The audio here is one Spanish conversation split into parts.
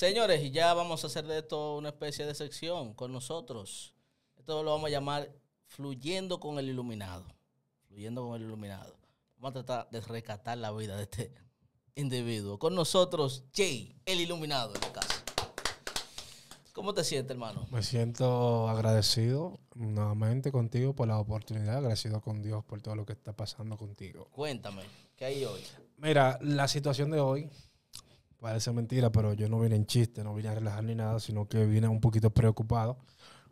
Señores, y ya vamos a hacer de esto una especie de sección con nosotros. Esto lo vamos a llamar Fluyendo con el Iluminado. Fluyendo con el Iluminado. Vamos a tratar de rescatar la vida de este individuo. Con nosotros, Jay, el Iluminado en mi casa. ¿Cómo te sientes, hermano? Me siento agradecido nuevamente contigo por la oportunidad, agradecido con Dios por todo lo que está pasando contigo. Cuéntame, ¿qué hay hoy? Mira, la situación de hoy Parece mentira, pero yo no vine en chiste, no vine a relajar ni nada, sino que vine un poquito preocupado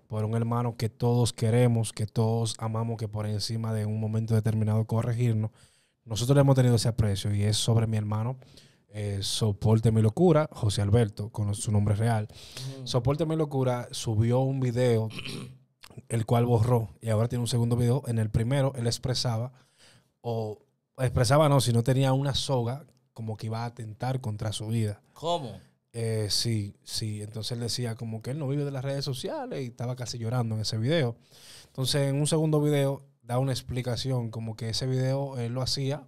por un hermano que todos queremos, que todos amamos, que por encima de un momento determinado corregirnos. Nosotros le hemos tenido ese aprecio y es sobre mi hermano. Eh, Soporte mi locura, José Alberto, con su nombre real. Mm. Soporte mi locura subió un video, el cual borró y ahora tiene un segundo video. En el primero, él expresaba, o expresaba no, si no tenía una soga como que iba a atentar contra su vida. ¿Cómo? Eh, sí, sí. Entonces él decía como que él no vive de las redes sociales y estaba casi llorando en ese video. Entonces en un segundo video da una explicación, como que ese video él lo hacía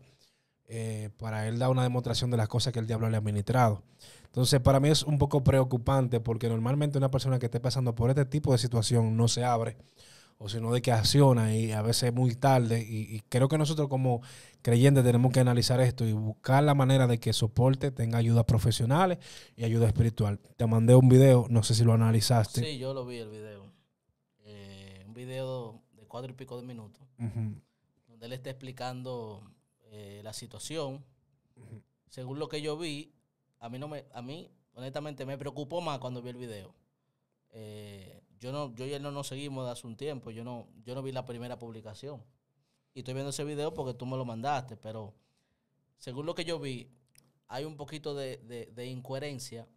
eh, para él da una demostración de las cosas que el diablo le ha administrado. Entonces, para mí es un poco preocupante porque normalmente una persona que esté pasando por este tipo de situación no se abre o sino de que acciona y a veces es muy tarde. Y, creo que nosotros como creyentes tenemos que analizar esto y buscar la manera de que soporte tenga ayudas profesionales y ayuda espiritual. Te mandé un video, no sé si lo analizaste. Sí, yo lo vi el video. Eh, un video de cuatro y pico de minutos, donde él está explicando eh, la situación. Según lo que yo vi, a mí, no me, a mí honestamente me preocupó más cuando vi el video. Eh, yo no, yo y él no nos seguimos de hace un tiempo, yo no, yo no vi la primera publicación. Y estoy viendo ese video porque tú me lo mandaste, pero según lo que yo vi, hay un poquito de, incoherencia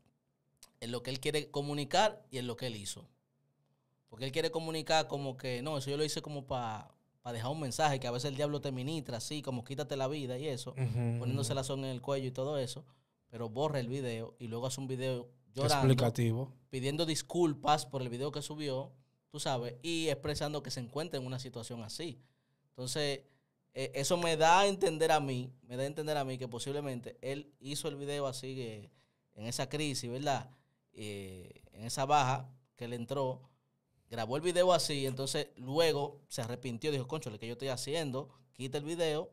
en lo que él quiere comunicar y en lo que él hizo. Porque él quiere comunicar como que, no, eso yo lo hice como para dejar un mensaje que a veces el diablo te ministra, así como quítate la vida y eso, poniéndose la zona en el cuello y todo eso, pero borra el video y luego hace un video llorando, explicativo. pidiendo disculpas por el video que subió, tú sabes, y expresando que se encuentra en una situación así. Entonces, eh, eso me da a entender a mí, me da a entender a mí que posiblemente él hizo el video así, que en esa crisis, ¿verdad? Eh, en esa baja que le entró, grabó el video así, entonces luego se arrepintió, dijo, concho, lo que yo estoy haciendo? Quita el video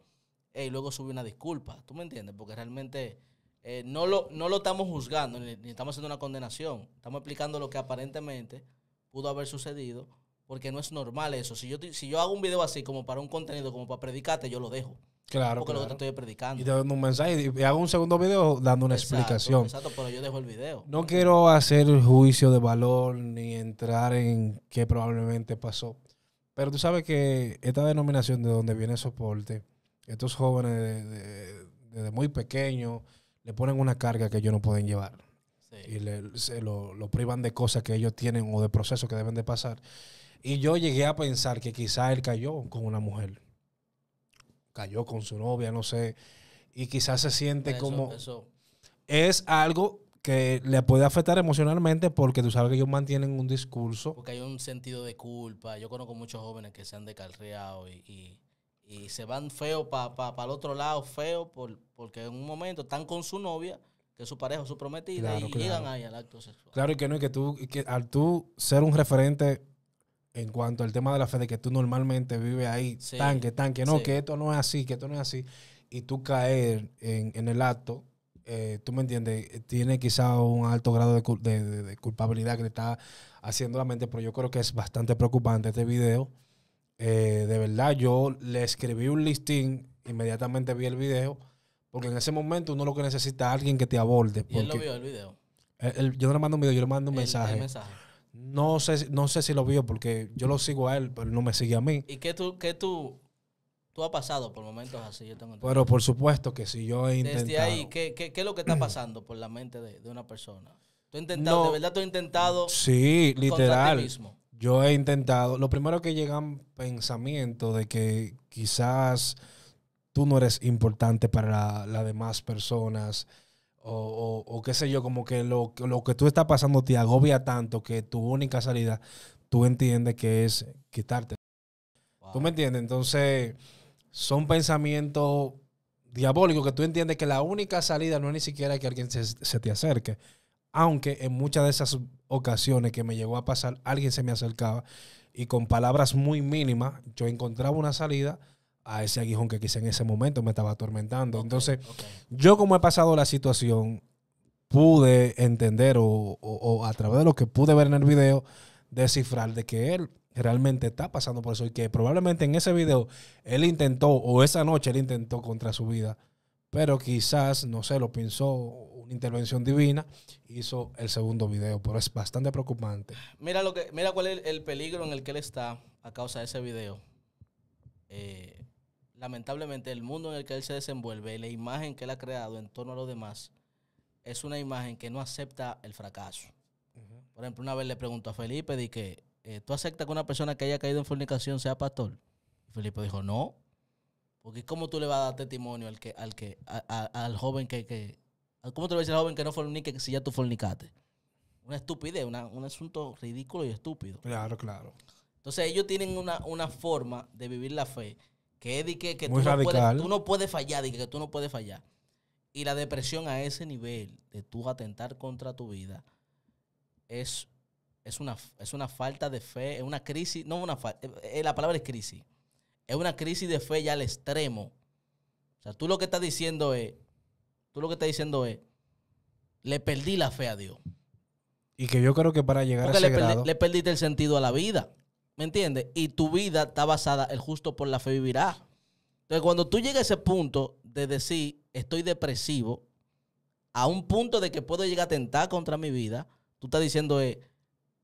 y luego subió una disculpa, ¿tú me entiendes? Porque realmente eh, no, lo, no lo estamos juzgando, ni, estamos haciendo una condenación. Estamos explicando lo que aparentemente pudo haber sucedido, porque no es normal eso. Si yo, si yo hago un video así, como para un contenido, como para predicarte, yo lo dejo. Claro. Porque lo que te estoy predicando. Y te doy un mensaje y hago un segundo video dando una explicación. Exacto, pero yo dejo el video. No quiero hacer juicio de valor ni entrar en qué probablemente pasó. Pero tú sabes que esta denominación de donde viene soporte, estos jóvenes desde muy pequeños, le ponen una carga que ellos no pueden llevar. Y le, lo, lo, privan de cosas que ellos tienen o de procesos que deben de pasar. Y yo llegué a pensar que quizá él cayó con una mujer. Cayó con su novia, no sé. Y quizás se siente como... Es algo que le puede afectar emocionalmente porque tú sabes que ellos mantienen un discurso. Porque hay un sentido de culpa. Yo conozco muchos jóvenes que se han descarriado y y se van feo para pa, el otro lado, feo, porque en un momento están con su novia, que es su pareja su prometida, y llegan ahí al acto sexual. Claro, y que no, y que tú, que al tú ser un referente en cuanto al tema de la fe, de que tú normalmente vives ahí, que tanque, tanque, no, que esto no es así, que esto no es así, y tú caer en, en el acto, eh, tú me entiendes, eh, tiene quizá un alto grado de, de, de culpabilidad que le está haciendo la mente, pero yo creo que es bastante preocupante este video eh, de verdad, yo le escribí un listín, inmediatamente vi el video, porque en ese momento uno lo que necesita es alguien que te aborde. Porque él vio el video? Eh, yo no le mando un video, yo le mando un mensaje. No sé, no sé si lo vio porque yo lo sigo a él, pero no me sigue a mí. ¿Y qué tú, qué tú, tú has pasado por momentos así? Yo tengo pero por supuesto que si yo he intentado. ¿qué, es lo que está pasando por la mente de, una persona? Tú has intentado, de verdad tú has intentado. Sí, literal. Yo he intentado, lo primero que llegan pensamientos de que quizás tú no eres importante para las demás personas. O, qué sé yo, como que lo, lo que tú estás pasando te agobia tanto que tu única salida, tú entiendes que es quitarte. ¿Tú me entiendes? Entonces, son pensamientos diabólicos que tú entiendes que la única salida no es ni siquiera que alguien se te acerque, aunque en muchas de esas ocasiones que me llegó a pasar, alguien se me acercaba y con palabras muy mínimas yo encontraba una salida a ese aguijón que quise en ese momento me estaba atormentando. Entonces, yo como he pasado la situación, pude entender o, a través de lo que pude ver en el video, descifrar de que él realmente está pasando por eso y que probablemente en ese video él intentó o esa noche él intentó contra su vida pero quizás, no sé, lo pensó una intervención divina, hizo el segundo video, pero es bastante preocupante. Mira, lo que, mira cuál es el peligro en el que él está a causa de ese video. Eh, lamentablemente, el mundo en el que él se desenvuelve, y la imagen que él ha creado en torno a los demás, es una imagen que no acepta el fracaso. Por ejemplo, una vez le preguntó a Felipe, di que, eh, ¿tú aceptas que una persona que haya caído en fornicación sea pastor? Felipe dijo, no. Porque ¿cómo tú le vas a dar testimonio al que, al que, al joven que, que ¿cómo te al joven que no fornique si ya tú fornicaste? Una estupidez, un asunto ridículo y estúpido. Claro, claro. Entonces ellos tienen una, forma de vivir la fe que es de que, que tú, no puedes, fallar, de que, tú no puedes fallar. Y la depresión a ese nivel de tú atentar contra tu vida es, es, una, es una falta de fe, es una crisis, no una falta, eh, eh, la palabra es crisis es una crisis de fe ya al extremo. O sea, tú lo que estás diciendo es, tú lo que estás diciendo es, le perdí la fe a Dios. Y que yo creo que para llegar a ese le, grado... le perdiste el sentido a la vida. ¿Me entiendes? Y tu vida está basada, el justo por la fe vivirá. Entonces, cuando tú llegas a ese punto de decir, estoy depresivo, a un punto de que puedo llegar a tentar contra mi vida, tú estás diciendo, es,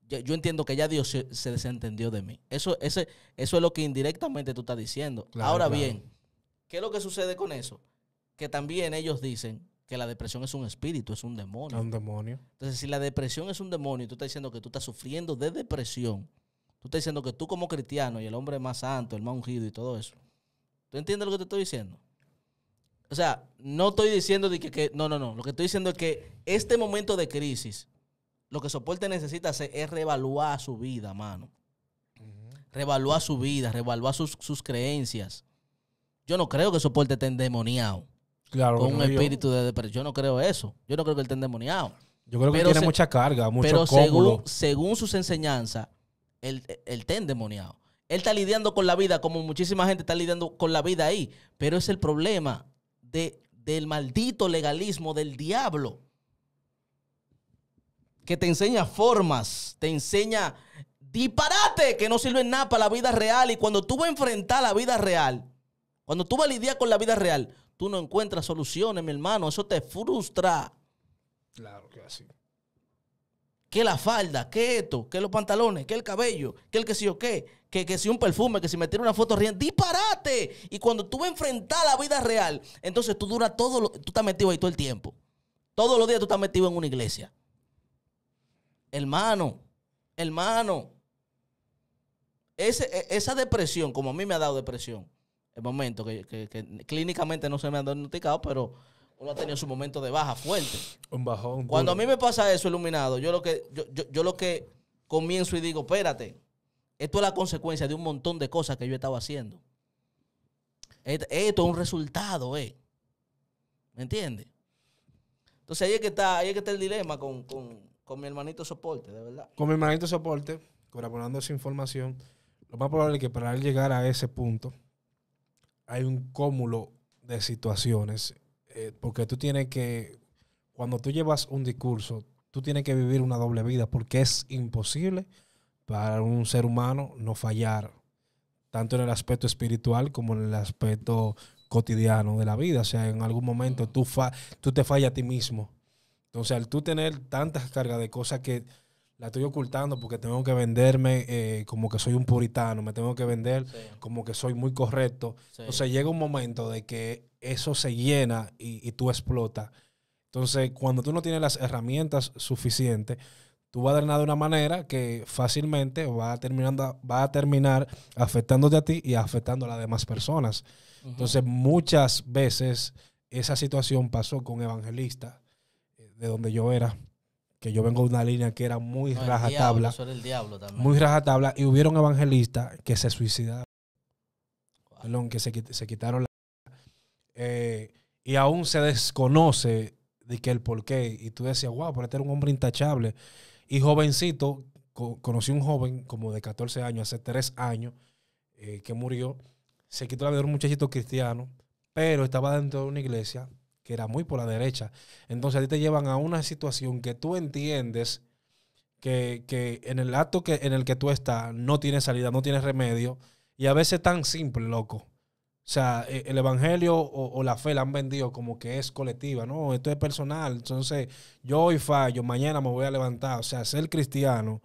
yo, entiendo que ya Dios se, desentendió de mí. Eso, eso es lo que indirectamente tú estás diciendo. Ahora bien, ¿qué es lo que sucede con eso? Que también ellos dicen que la depresión es un espíritu, es un demonio. Es un demonio. Entonces, si la depresión es un demonio y tú estás diciendo que tú estás sufriendo de depresión, tú estás diciendo que tú como cristiano y el hombre más santo, el más ungido y todo eso, ¿tú entiendes lo que te estoy diciendo? O sea, no estoy diciendo de que, que, no, no, no. Lo que estoy diciendo es que este momento de crisis lo que soporte necesita hacer es reevaluar su vida, mano. Revaluar su vida, revaluar sus, sus, creencias. Yo no creo que soporte esté endemoniado. Claro. Con un espíritu de depresión. Yo no creo eso. Yo no creo que él esté endemoniado. Yo creo que tiene mucha carga, mucho Pero según, sus enseñanzas, él, él está endemoniado. Él está lidiando con la vida, como muchísima gente está lidiando con la vida ahí. Pero es el problema de, del maldito legalismo del diablo que te enseña formas, te enseña disparate que no sirve nada para la vida real. Y cuando tú vas a enfrentar la vida real, cuando tú vas a lidiar con la vida real, tú no encuentras soluciones, mi hermano. Eso te frustra. Claro que así. Que la falda, que esto, que los pantalones, que el cabello, que el que si o qué, que, que si un perfume, que si me una foto riendo, disparate. Y cuando tú vas a enfrentar la vida real, entonces tú duras todo, lo, tú estás metido ahí todo el tiempo. Todos los días tú estás metido en una iglesia. Hermano, hermano. Ese, e, esa depresión, como a mí me ha dado depresión, el momento que, clínicamente no se me ha diagnosticado, pero uno ha tenido su momento de baja fuerte. Un bajón. Cuando a mí me pasa eso, iluminado, yo lo que, yo, yo, lo que comienzo y digo, espérate, esto es la consecuencia de un montón de cosas que yo estaba haciendo. Esto es un resultado, eh. ¿Me entiendes? Entonces ahí es que está, ahí es que está el dilema con, con mi hermanito soporte, de verdad. Con mi hermanito soporte, colaborando esa información, lo más probable es que para él llegar a ese punto hay un cúmulo de situaciones, eh, porque tú tienes que, cuando tú llevas un discurso, tú tienes que vivir una doble vida, porque es imposible para un ser humano no fallar, tanto en el aspecto espiritual como en el aspecto cotidiano de la vida. O sea, en algún momento tú, fa tú te fallas a ti mismo entonces, al tú tener tantas cargas de cosas que la estoy ocultando porque tengo que venderme eh, como que soy un puritano, me tengo que vender como que soy muy correcto. Entonces llega un momento de que eso se llena y, tú explotas. Entonces, cuando tú no tienes las herramientas suficientes, tú vas a drenar de una manera que fácilmente va a, terminando, va a terminar afectándote a ti y afectando a las demás personas. Entonces, muchas veces esa situación pasó con evangelistas de donde yo era, que yo vengo de una línea que era muy no, rajatabla. El diablo, también. muy rajatabla. Y hubieron evangelistas que se suicidaron. que se, quitaron la. Eh, y aún se desconoce de qué, el porqué. Y tú decías, wow, pero este era un hombre intachable. Y jovencito, conocí un joven como de 14 años, hace 3 años, eh, que murió. Se quitó la vida de un muchachito cristiano, pero estaba dentro de una iglesia que era muy por la derecha. Entonces a ti te llevan a una situación que tú entiendes que, en el acto que, en el que tú estás no tiene salida, no tiene remedio. Y a veces tan simple, loco. O sea, e, el evangelio o, la fe la han vendido como que es colectiva, ¿no? Esto es personal. Entonces, yo hoy fallo, mañana me voy a levantar. O sea, ser cristiano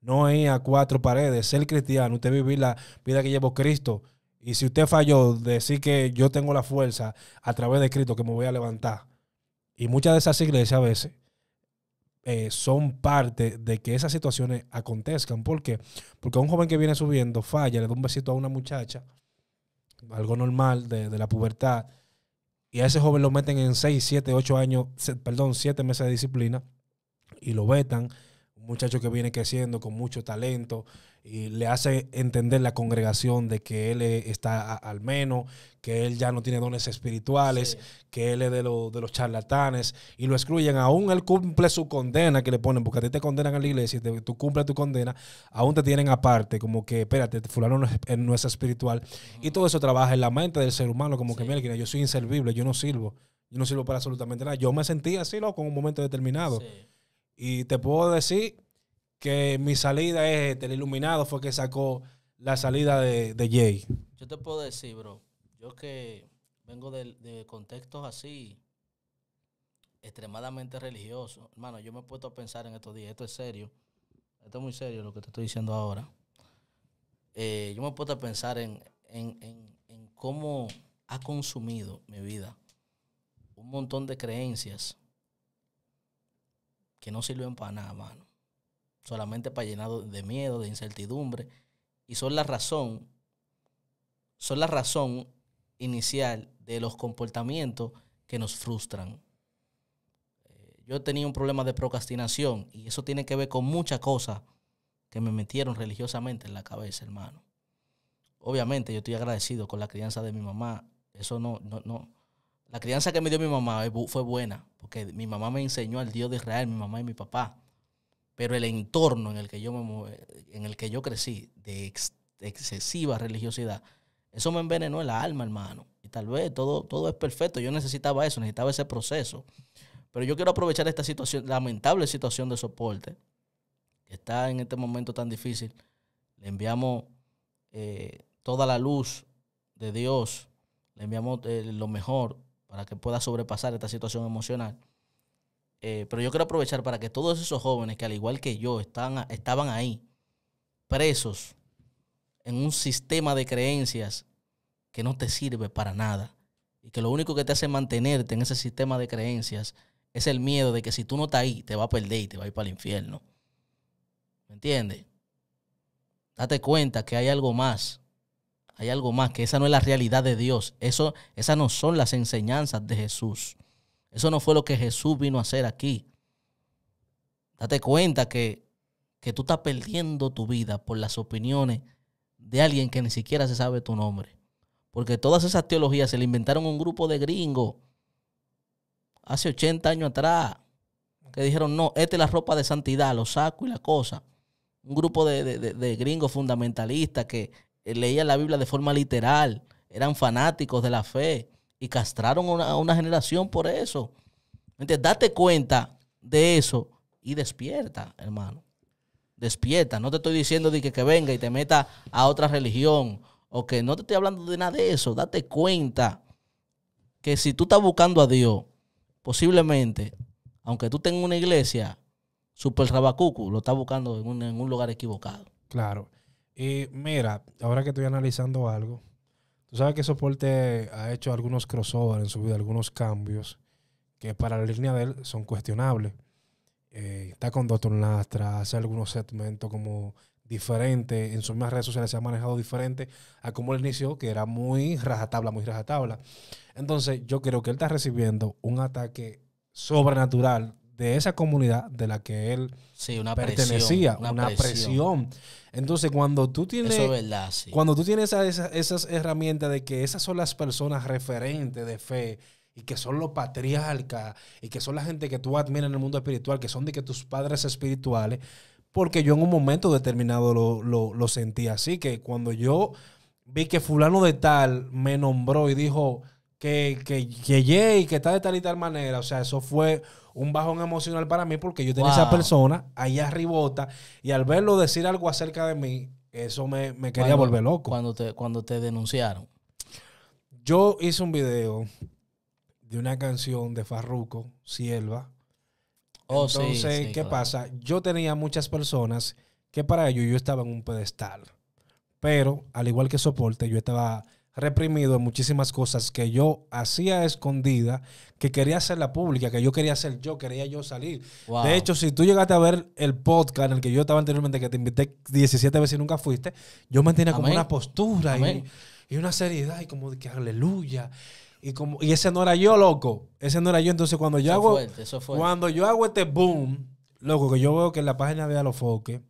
no es a cuatro paredes. Ser cristiano, usted vivir la vida que llevó Cristo. Y si usted falló, decir que yo tengo la fuerza a través de Cristo que me voy a levantar. Y muchas de esas iglesias a veces eh, son parte de que esas situaciones acontezcan. ¿Por qué? Porque un joven que viene subiendo falla, le da un besito a una muchacha, algo normal de, de la pubertad, y a ese joven lo meten en seis, siete, ocho años, perdón, siete meses de disciplina y lo vetan muchacho que viene creciendo con mucho talento y le hace entender la congregación de que él e, está al menos, que él ya no tiene dones espirituales, que él es de, de los charlatanes y lo excluyen. Aún él cumple su condena que le ponen, porque a ti te condenan a la iglesia tú cumples tu condena, aún te tienen aparte, como que espérate, fulano eh, no es, espiritual. Y todo eso trabaja en la mente del ser humano, como que mira, yo soy inservible, yo no sirvo, yo no sirvo para absolutamente nada. Yo me sentí así, loco, en un momento determinado. Y te puedo decir que mi salida es el iluminado fue que sacó la salida de, de Jay. Yo te puedo decir, bro, yo que vengo de, contextos así extremadamente religiosos. Hermano, yo me he puesto a pensar en estos días, esto es serio, esto es muy serio lo que te estoy diciendo ahora. Eh, yo me he puesto a pensar en cómo ha consumido mi vida un montón de creencias que no sirven para nada, mano. Solamente para llenar de miedo, de incertidumbre. Y son la razón, son la razón inicial de los comportamientos que nos frustran. Eh, yo tenía un problema de procrastinación y eso tiene que ver con muchas cosas que me metieron religiosamente en la cabeza, hermano. Obviamente yo estoy agradecido con la crianza de mi mamá. Eso no, no, no. La crianza que me dio mi mamá fue buena porque mi mamá me enseñó al Dios de Israel, mi mamá y mi papá, pero el entorno en el que yo, me, en el que yo crecí, de, excesiva religiosidad, eso me envenenó el alma, hermano. Y tal vez todo, todo es perfecto, yo necesitaba eso, necesitaba ese proceso. Pero yo quiero aprovechar esta situación, lamentable situación de soporte, que está en este momento tan difícil. Le enviamos eh, toda la luz de Dios, le enviamos eh, lo mejor, para que pueda sobrepasar esta situación emocional. Eh, pero yo quiero aprovechar para que todos esos jóvenes que al igual que yo estaban ahí, presos en un sistema de creencias que no te sirve para nada y que lo único que te hace mantenerte en ese sistema de creencias es el miedo de que si tú no estás ahí, te va a perder y te va a ir para el infierno. ¿Me entiendes? Date cuenta que hay algo más hay algo más, que esa no es la realidad de Dios. Eso, esas no son las enseñanzas de Jesús. Eso no fue lo que Jesús vino a hacer aquí. Date cuenta que, tú estás perdiendo tu vida por las opiniones de alguien que ni siquiera se sabe tu nombre. Porque todas esas teologías se le inventaron un grupo de gringos hace 80 años atrás que dijeron, no, esta es la ropa de santidad, lo saco y la cosa. Un grupo de, de gringos fundamentalistas que eh, leían la Biblia de forma literal, eran fanáticos de la fe y castraron a una, generación por eso. Entonces, date cuenta de eso y despierta, hermano. Despierta. No te estoy diciendo de que, que venga y te meta a otra religión o que no te estoy hablando de nada de eso. Date cuenta que si tú estás buscando a Dios, posiblemente, aunque tú tengas una iglesia, super rabacucu, lo está buscando en un, en un lugar equivocado. Claro. Y mira, ahora que estoy analizando algo, tú sabes que Soporte ha hecho algunos crossovers en su vida, algunos cambios que para la línea de él son cuestionables. Eh, está con Doctor Lastra, hace algunos segmentos como diferentes, en sus mismas redes sociales se ha manejado diferente a como él inició, que era muy rajatabla, muy rajatabla. Entonces yo creo que él está recibiendo un ataque sobrenatural de esa comunidad de la que él una pertenecía, una, presión. Entonces, cuando tú tienes, verdad, cuando tú tienes esas, herramientas de que esas son las personas referentes de fe y que son los patriarcas y que son la gente que tú admiras en el mundo espiritual, que son de que tus padres espirituales, porque yo en un momento determinado lo, lo, lo sentí así, que cuando yo vi que fulano de tal me nombró y dijo, que, que, que Jay, que está de tal y tal manera. O sea, eso fue un bajón emocional para mí porque yo tenía esa persona allá arribota y al verlo decir algo acerca de mí, eso me, me quería volver loco. Cuando te, cuando te denunciaron. Yo hice un video de una canción de Farruko, Sierva. Oh, Entonces, ¿qué pasa? Yo tenía muchas personas que para ellos yo estaba en un pedestal. Pero, al igual que Soporte, yo estaba reprimido en muchísimas cosas que yo hacía escondida, que quería hacer la pública, que yo quería hacer yo, quería yo salir. De hecho, si tú llegaste a ver el podcast en el que yo estaba anteriormente, que te invité 17 veces y nunca fuiste, yo mantenía como una postura y, una seriedad y como de que aleluya. Y, como, y ese no era yo, loco. Ese no era yo. Entonces, cuando yo hago. Cuando yo hago este boom, loco, que yo veo que en la página de Alofoque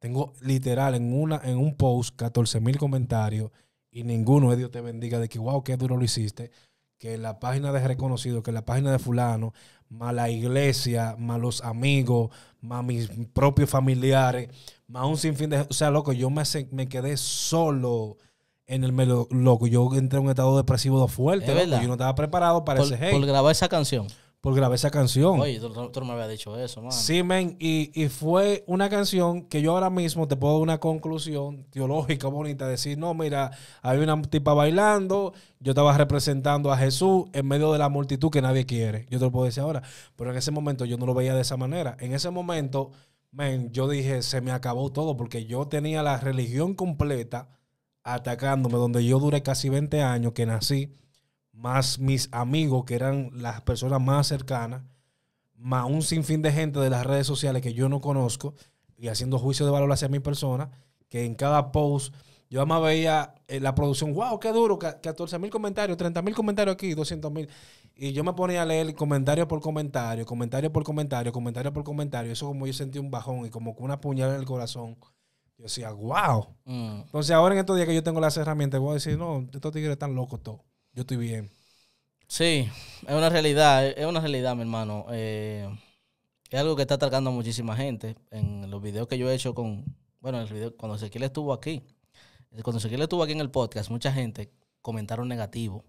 tengo literal en, una, en un post 14 mil comentarios y ninguno de Dios te bendiga de que, wow, qué duro lo hiciste, que la página de reconocido, que la página de fulano, más la iglesia, más los amigos, más mis propios familiares, más un sinfín de... O sea, loco, yo me, me quedé solo en el medio. loco. Yo entré en un estado depresivo de fuerte, loco. Yo no estaba preparado para ese hate. Por grabar esa canción porque grabé esa canción. Oye, tú, no me habías dicho eso, ¿no? Sí, men, y, y, fue una canción que yo ahora mismo te puedo dar una conclusión teológica bonita, decir, no, mira, había una tipa bailando, yo estaba representando a Jesús en medio de la multitud que nadie quiere, yo te lo puedo decir ahora, pero en ese momento yo no lo veía de esa manera, en ese momento, men, yo dije, se me acabó todo, porque yo tenía la religión completa atacándome, donde yo duré casi 20 años que nací más mis amigos, que eran las personas más cercanas, más un sinfín de gente de las redes sociales que yo no conozco, y haciendo juicio de valor hacia mi persona, que en cada post yo además veía eh, la producción, wow, qué duro, 14 mil comentarios, 30 mil comentarios aquí, 200 mil. Y yo me ponía a leer comentario por comentario, comentario por comentario, comentario por comentario. Eso como yo sentí un bajón y como con una puñalada en el corazón. Yo decía, wow. Mm. Entonces ahora en estos días que yo tengo las herramientas, voy a decir, no, estos tigres están locos todos yo estoy bien. Sí, es una realidad, es una realidad, mi hermano. Eh, es algo que está atacando a muchísima gente. En los videos que yo he hecho con, bueno, el video, cuando Ezequiel estuvo aquí, cuando Ezequiel estuvo aquí en el podcast, mucha gente comentaron negativo.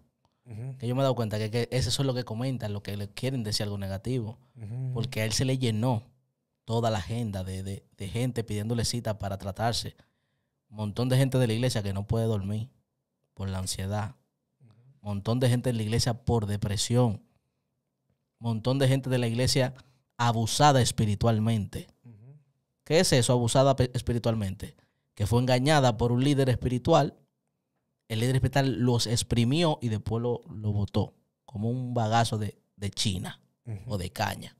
Que yo me he dado cuenta que, eso es lo que comentan, lo que le quieren decir algo negativo. Porque a él se le llenó toda la agenda de, de, de, gente pidiéndole cita para tratarse. Un montón de gente de la iglesia que no puede dormir por la ansiedad montón de gente en la iglesia por depresión, montón de gente de la iglesia abusada espiritualmente. ¿Qué es eso, abusada espiritualmente? Que fue engañada por un líder espiritual, el líder espiritual los exprimió y después lo, lo botó, como un bagazo de, China o de caña.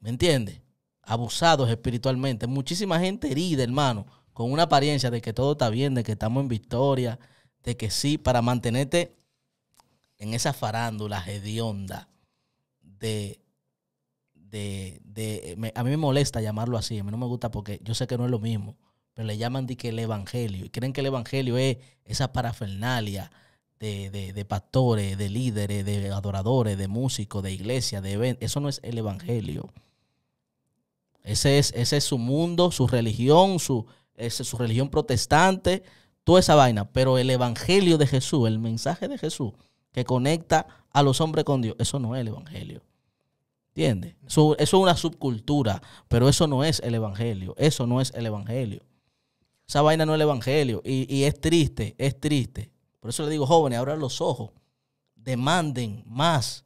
¿Me entiendes? Abusados espiritualmente. Muchísima gente herida, hermano, con una apariencia de que todo está bien, de que estamos en victoria, de que sí, para mantenerte en esa farándula hedionda de, de, a mí me molesta llamarlo así, a mí no me gusta porque yo sé que no es lo mismo, pero le llaman de que el evangelio y creen que el evangelio es esa parafernalia de, pastores, de líderes, de adoradores, de músicos, de iglesia de eventos. Eso no es el evangelio. Ese es, ese es su mundo, su religión, su, su religión protestante, toda esa vaina. Pero el evangelio de Jesús, el mensaje de Jesús, que conecta a los hombres con Dios. Eso no es el Evangelio. ¿Entiendes? Eso, es una subcultura, pero eso no es el Evangelio. Eso no es el Evangelio. Esa vaina no es el Evangelio. Y, es triste, es triste. Por eso le digo, jóvenes, abran los ojos. Demanden más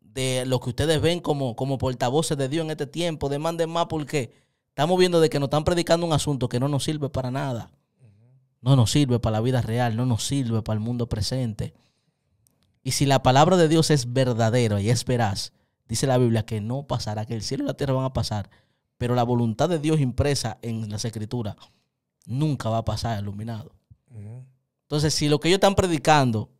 de lo que ustedes ven como, como portavoces de Dios en este tiempo. Demanden más porque estamos viendo de que nos están predicando un asunto que no nos sirve para nada. No nos sirve para la vida real, no nos sirve para el mundo presente. Y si la palabra de Dios es verdadera y es veraz, dice la Biblia que no pasará, que el cielo y la tierra van a pasar, pero la voluntad de Dios impresa en las escrituras nunca va a pasar iluminado. Entonces, si lo que ellos están predicando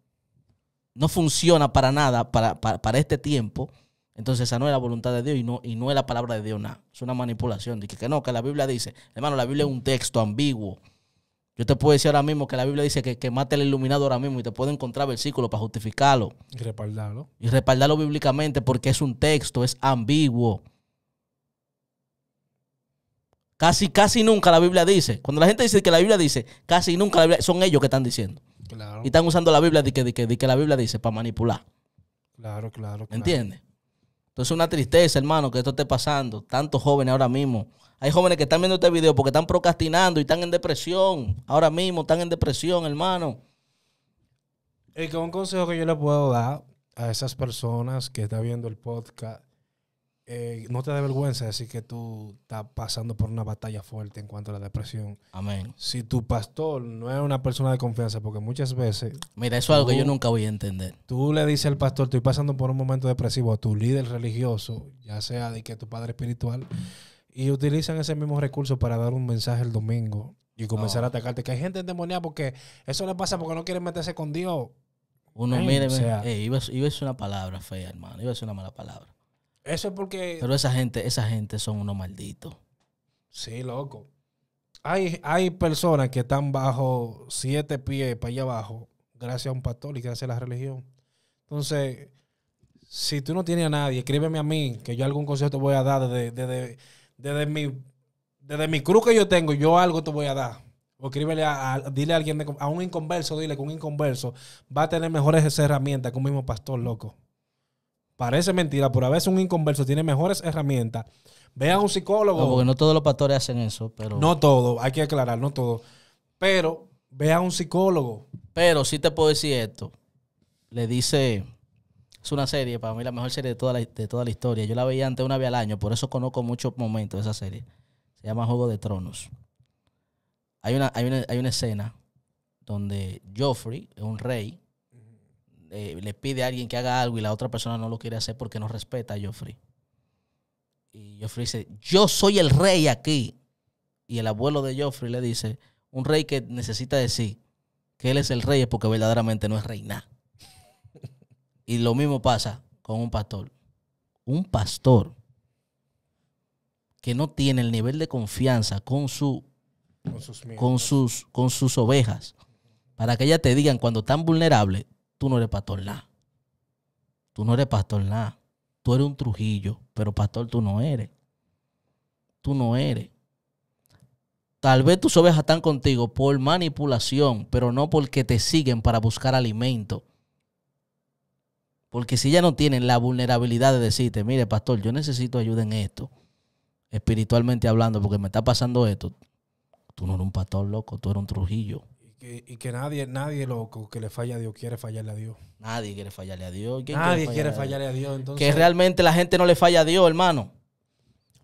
no funciona para nada, para, este tiempo, entonces esa no es la voluntad de Dios y no, y no es la palabra de Dios nada. Es una manipulación. Dice que, que no, que la Biblia dice, hermano, la Biblia es un texto ambiguo yo te puedo decir ahora mismo que la Biblia dice que, mate el iluminado ahora mismo y te puedo encontrar versículos para justificarlo. Y respaldarlo. Y respaldarlo bíblicamente porque es un texto, es ambiguo. Casi, casi nunca la Biblia dice. Cuando la gente dice que la Biblia dice, casi nunca la Biblia, son ellos que están diciendo. Y están usando la Biblia de que, que, la Biblia dice para manipular. Claro, claro, claro. ¿Entiendes? Entonces, es una tristeza, hermano, que esto esté pasando. Tantos jóvenes ahora mismo hay jóvenes que están viendo este video porque están procrastinando y están en depresión. Ahora mismo están en depresión, hermano. Y que un consejo que yo le puedo dar a esas personas que están viendo el podcast, eh, no te dé vergüenza decir que tú estás pasando por una batalla fuerte en cuanto a la depresión. Amén. Si tu pastor no es una persona de confianza, porque muchas veces... Mira, eso es algo que yo nunca voy a entender. Tú le dices al pastor, estoy pasando por un momento depresivo, a tu líder religioso, ya sea de que tu padre espiritual. Y utilizan ese mismo recurso para dar un mensaje el domingo y comenzar a ah. atacarte. Que hay gente endemoniada porque eso le pasa porque no quieren meterse con Dios. Uno, mire, o iba, a ser una palabra fea, hermano. Iba a ser una mala palabra. Eso es porque. Pero esa gente, esa gente son unos malditos. Sí, loco. Hay, hay personas que están bajo siete pies para allá abajo, gracias a un pastor y gracias a la religión. Entonces, si tú no tienes a nadie, escríbeme a mí, que yo algún consejo te voy a dar desde desde mi, desde mi cruz que yo tengo, yo algo te voy a dar. O escríbele a, dile a alguien, a un inconverso, dile que un inconverso va a tener mejores herramientas que un mismo pastor loco. Parece mentira, pero a veces un inconverso tiene mejores herramientas. Ve a un psicólogo. No, porque no todos los pastores hacen eso, pero. No todo, hay que aclarar, no todo. Pero vea a un psicólogo. Pero sí te puedo decir esto. Le dice es una serie, para mí la mejor serie de toda la, de toda la historia. Yo la veía antes una vez al año, por eso conozco muchos momentos de esa serie. Se llama Juego de Tronos. Hay una, hay una, escena donde Joffrey, un rey, eh, le pide a alguien que haga algo y la otra persona no lo quiere hacer porque no respeta a Joffrey. Y Joffrey dice, yo soy el rey aquí. Y el abuelo de Joffrey le dice, un rey que necesita decir que él es el rey es porque verdaderamente no es reina. Y lo mismo pasa con un pastor. Un pastor que no tiene el nivel de confianza con, su, con, sus, con, sus, sus ovejas, para que ellas te digan cuando están vulnerables, tú no eres pastor nada. Tú no eres pastor nada. Tú eres un Trujillo, pero pastor tú no eres. Tú no eres. Tal vez tus ovejas están contigo por manipulación, pero no porque te siguen para buscar alimento. Porque si ya no tienen la vulnerabilidad de decirte, mire, pastor, yo necesito ayuda en esto, espiritualmente hablando, porque me está pasando esto. Tú no eres un pastor loco, tú eres un Trujillo. Y que, nadie, nadie loco que le falla a Dios quiere fallarle a Dios. Nadie quiere fallarle a Dios. nadie quiere fallarle, a Dios. entonces... Que realmente la gente no le falla a Dios, hermano.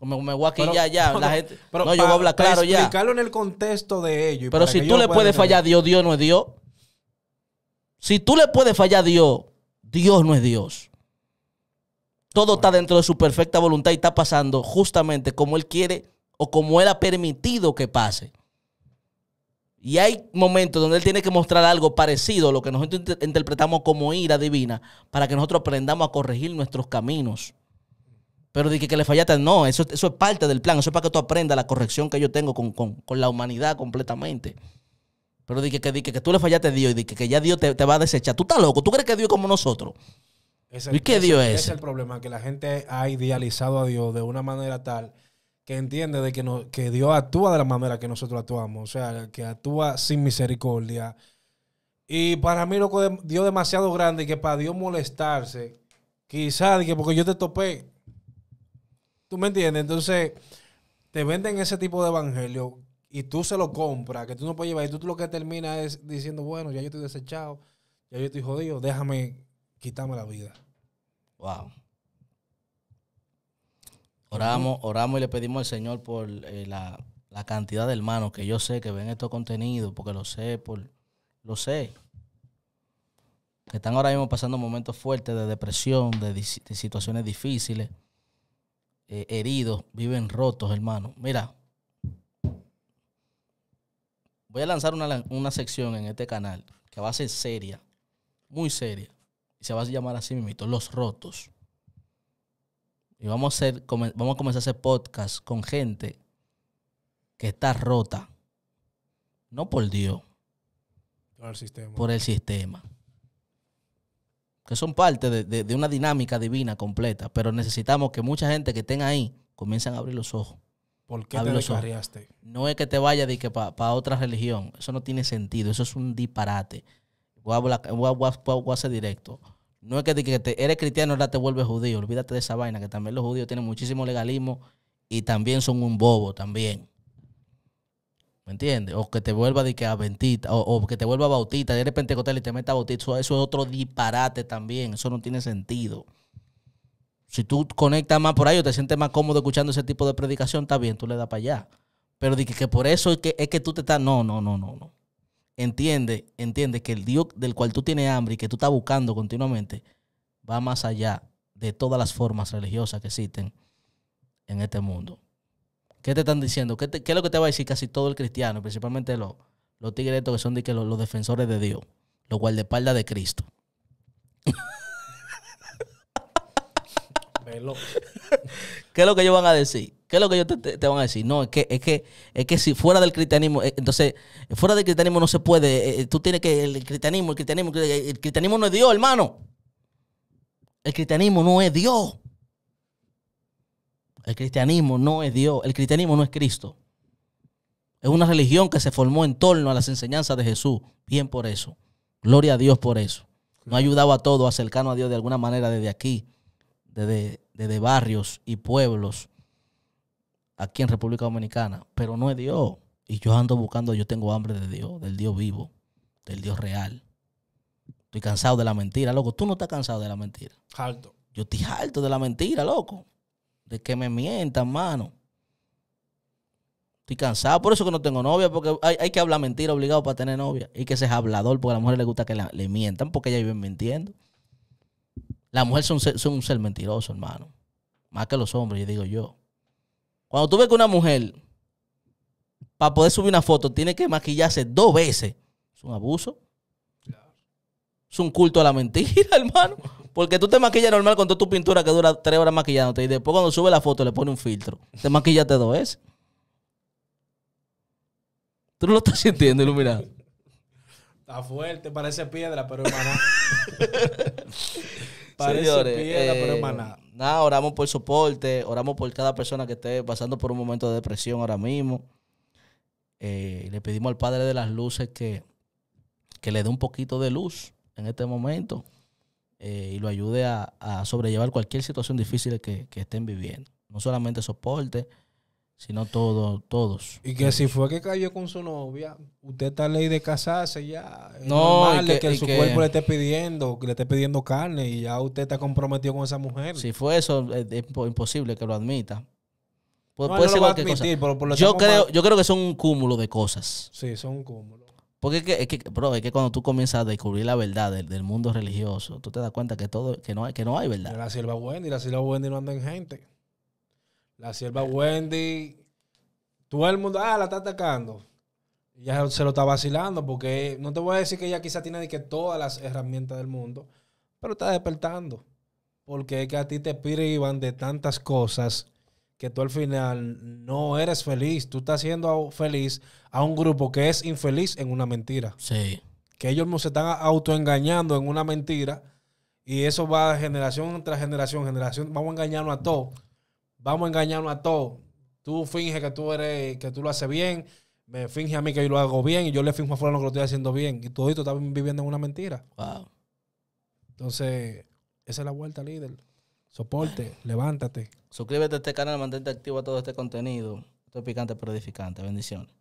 Me, me voy ya, ya. la gente, no, yo voy a hablar claro ya. explicarlo en el contexto de ello. pero si tú le puedes fallar a Dios, Dios no es Dios. Si tú le puedes fallar a Dios, Dios no es Dios. Todo está dentro de su perfecta voluntad y está pasando justamente como Él quiere o como Él ha permitido que pase. Y hay momentos donde Él tiene que mostrar algo parecido a lo que nosotros interpretamos como ira divina para que nosotros aprendamos a corregir nuestros caminos. Pero de que, le fallaste, no, eso, eso es parte del plan, eso es para que tú aprendas la corrección que yo tengo con, con la humanidad completamente. Pero di que, que, tú le fallaste a Dios y que, que ya Dios te, va a desechar. Tú estás loco, tú crees que Dios es como nosotros. ¿Y qué Dios es? Es el problema, que la gente ha idealizado a Dios de una manera tal que entiende de que, no, que Dios actúa de la manera que nosotros actuamos, o sea, que actúa sin misericordia. Y para mí, loco, Dios demasiado grande y que para Dios molestarse, quizás, porque yo te topé. ¿Tú me entiendes? Entonces, te venden ese tipo de evangelio y tú se lo compras, que tú no puedes llevar, y tú, lo que terminas es diciendo, bueno, ya yo estoy desechado, ya yo estoy jodido, déjame quitarme la vida. Wow. Oramos, oramos y le pedimos al Señor por eh, la, la, cantidad de hermanos que yo sé que ven estos contenidos, porque lo sé, por, lo sé. Que están ahora mismo pasando momentos fuertes de depresión, de, situaciones difíciles, eh, heridos, viven rotos, hermano. Mira, voy a lanzar una, sección en este canal que va a ser seria, muy seria. Y se va a llamar así mismo, Los Rotos. Y vamos a, vamos a comenzar a hacer podcast con gente que está rota. No por Dios. Por el sistema. Que son parte de, una dinámica divina completa. Pero necesitamos que mucha gente que estén ahí comiencen a abrir los ojos. ¿Por qué te No es que te vayas que para otra religión. Eso no tiene sentido. Eso es un disparate. Voy a, directo. No es que, eres cristiano y ahora te vuelves judío. Olvídate de esa vaina, que también los judíos tienen muchísimo legalismo y también son un bobo también. ¿Me entiendes? O que te vuelva de que a o, que te vuelva bautista, eres pentecostal y te meta bautista. Eso, eso es otro disparate también. Eso no tiene sentido. Si tú conectas más por ahí o te sientes más cómodo escuchando ese tipo de predicación, está bien, tú le das para allá. Pero que, por eso es que, es que tú te estás. No, no, no, no, no. Entiende, entiende que el Dios del cual tú tienes hambre y que tú estás buscando continuamente va más allá de todas las formas religiosas que existen en este mundo. ¿Qué te están diciendo? ¿Qué, es lo que te va a decir casi todo el cristiano, principalmente los, los que son que los, defensores de Dios, los guardaespaldas de Cristo? ¿Qué es lo que ellos van a decir? ¿Qué es lo que ellos te, van a decir? No, es que, es que, es que si fuera del cristianismo, eh, entonces, fuera del cristianismo no se puede. Eh, eh, tú tienes que, el cristianismo, el cristianismo, el cristianismo no es Dios, hermano. El cristianismo no es Dios. El cristianismo no es Dios. El cristianismo no es Cristo. Es una religión que se formó en torno a las enseñanzas de Jesús. Bien por eso. Gloria a Dios por eso. No ha ayudado a todos a acercarnos a Dios de alguna manera desde aquí de barrios y pueblos aquí en República Dominicana, pero no es Dios. Y yo ando buscando, yo tengo hambre de Dios, del Dios vivo, del Dios real. Estoy cansado de la mentira, loco. Tú no estás cansado de la mentira. Harto. Yo estoy harto de la mentira, loco. De que me mientan, mano. Estoy cansado, por eso que no tengo novia, porque hay, que hablar mentira obligado para tener novia. Y que seas hablador, porque a la mujer le gusta que le mientan, porque ella vive mintiendo. Las mujeres son, un ser mentiroso, hermano. Más que los hombres, yo digo yo. Cuando tú ves que una mujer, para poder subir una foto, tiene que maquillarse dos veces, es un abuso. Es un culto a la mentira, hermano. Porque tú te maquillas normal con toda tu pintura que dura tres horas maquillándote y después cuando sube la foto le pone un filtro. Te maquillaste dos veces. Tú no lo estás sintiendo, iluminado. Está fuerte, parece piedra, pero hermano. Parece eh, nada. oramos por soporte, oramos por cada persona que esté pasando por un momento de depresión ahora mismo. Eh, le pedimos al Padre de las Luces que, que le dé un poquito de luz en este momento eh, y lo ayude a, a, sobrellevar cualquier situación difícil que, que estén viviendo. No solamente soporte, sino todo, todos. Y que si fue que cayó con su novia, usted está ley de casarse ya. no, normal, que, su cuerpo le esté pidiendo, que le esté pidiendo carne y ya usted está comprometido con esa mujer. Si fue eso, es imposible que lo admita. puede ser admitir, yo, creo, yo creo que son un cúmulo de cosas. Sí, son un cúmulo. Porque es que, bro, es que cuando tú comienzas a descubrir la verdad del, mundo religioso, tú te das cuenta que todo, que no hay, que no hay verdad. la sierva buena y la silva buena y no en gente. La sierva Wendy, todo el mundo, ah, la está atacando. Ella se lo está vacilando porque no te voy a decir que ella quizá tiene que todas las herramientas del mundo, pero está despertando. Porque es que a ti te privan de tantas cosas que tú al final no eres feliz. Tú estás siendo feliz a un grupo que es infeliz en una mentira. Sí. Que ellos se están autoengañando en una mentira y eso va generación tras generación, generación. Vamos a engañarnos a todos vamos a engañarnos a todos. Tú finges que tú eres, que tú lo haces bien, me finge a mí que yo lo hago bien, y yo le finjo a lo que lo estoy haciendo bien. Y todo esto está viviendo en una mentira. Wow. Entonces, esa es la vuelta, líder. Soporte, levántate. Suscríbete a este canal, mantente activo a todo este contenido. Esto es picante pero edificante. Bendiciones.